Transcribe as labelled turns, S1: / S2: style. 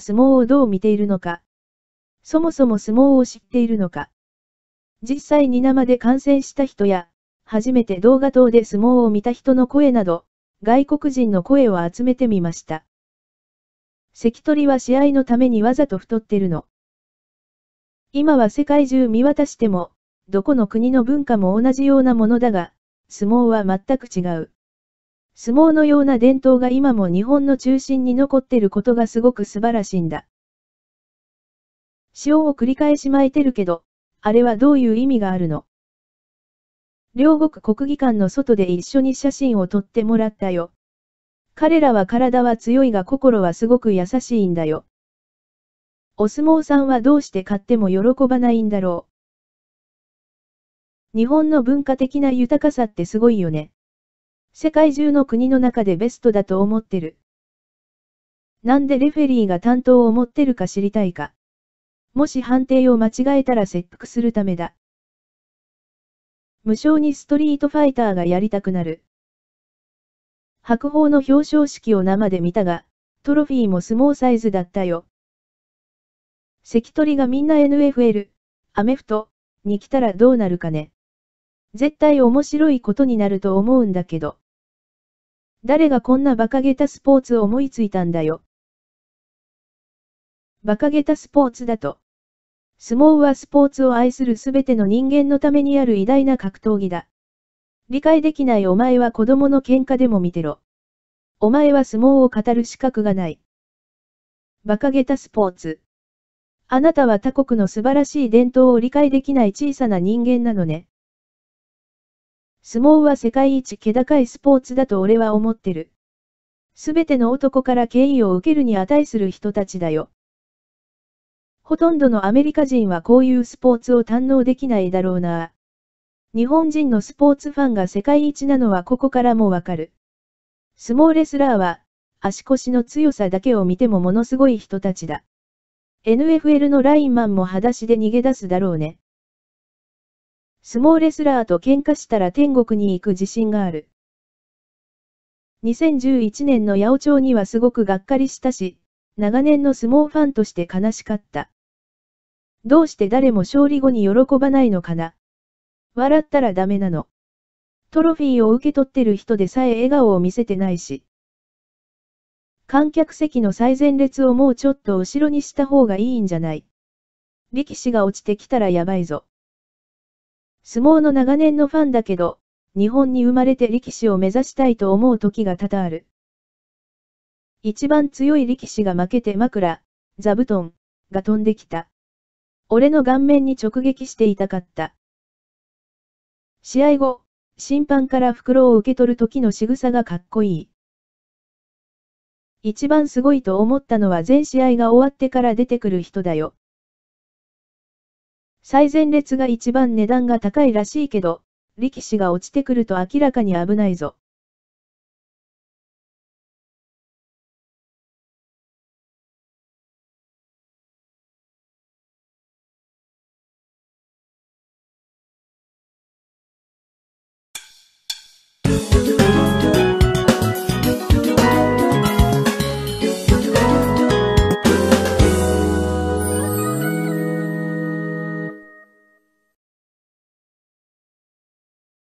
S1: 相撲をどう見ているのか、そもそも相撲を知っているのか、実際に生で観戦した人や、初めて動画等で相撲を見た人の声など、外国人の声を集めてみました。関取は試合のためにわざと太ってるの。今は世界中見渡しても、どこの国の文化も同じようなものだが、相撲は全く違う。相撲のような伝統が今も日本の中心に残ってることがすごく素晴らしいんだ。塩を繰り返し巻いてるけど、あれはどういう意味があるの両国国技館の外で一緒に写真を撮ってもらったよ。彼らは体は強いが心はすごく優しいんだよ。お相撲さんはどうして買っても喜ばないんだろう。日本の文化的な豊かさってすごいよね。世界中の国の中でベストだと思ってる。なんでレフェリーが担当を持ってるか知りたいか。もし判定を間違えたら切腹するためだ。無償にストリートファイターがやりたくなる。白鵬の表彰式を生で見たが、トロフィーも相撲サイズだったよ。関取がみんな NFL、アメフト、に来たらどうなるかね。絶対面白いことになると思うんだけど。誰がこんな馬鹿げたスポーツを思いついたんだよ。馬鹿げたスポーツだと。相撲はスポーツを愛するすべての人間のためにある偉大な格闘技だ。理解できないお前は子供の喧嘩でも見てろ。お前は相撲を語る資格がない。馬鹿げたスポーツ。あなたは他国の素晴らしい伝統を理解できない小さな人間なのね。相撲は世界一気高いスポーツだと俺は思ってる。すべての男から敬意を受けるに値する人たちだよ。ほとんどのアメリカ人はこういうスポーツを堪能できないだろうな。日本人のスポーツファンが世界一なのはここからもわかる。相撲レスラーは、足腰の強さだけを見てもものすごい人たちだ。NFL のラインマンも裸足で逃げ出すだろうね。相撲レスラーと喧嘩したら天国に行く自信がある。2011年の八百長にはすごくがっかりしたし、長年の相撲ファンとして悲しかった。どうして誰も勝利後に喜ばないのかな。笑ったらダメなの。トロフィーを受け取ってる人でさえ笑顔を見せてないし。観客席の最前列をもうちょっと後ろにした方がいいんじゃない。力士が落ちてきたらやばいぞ。相撲の長年のファンだけど、日本に生まれて力士を目指したいと思う時が多々ある。一番強い力士が負けて枕、座布団、が飛んできた。俺の顔面に直撃して痛かった。試合後、審判から袋を受け取る時の仕草がかっこいい。一番すごいと思ったのは全試合が終わってから出てくる人だよ。最前列が一番値段が高いらしいけど、力士が落ちてくると明らかに危ないぞ。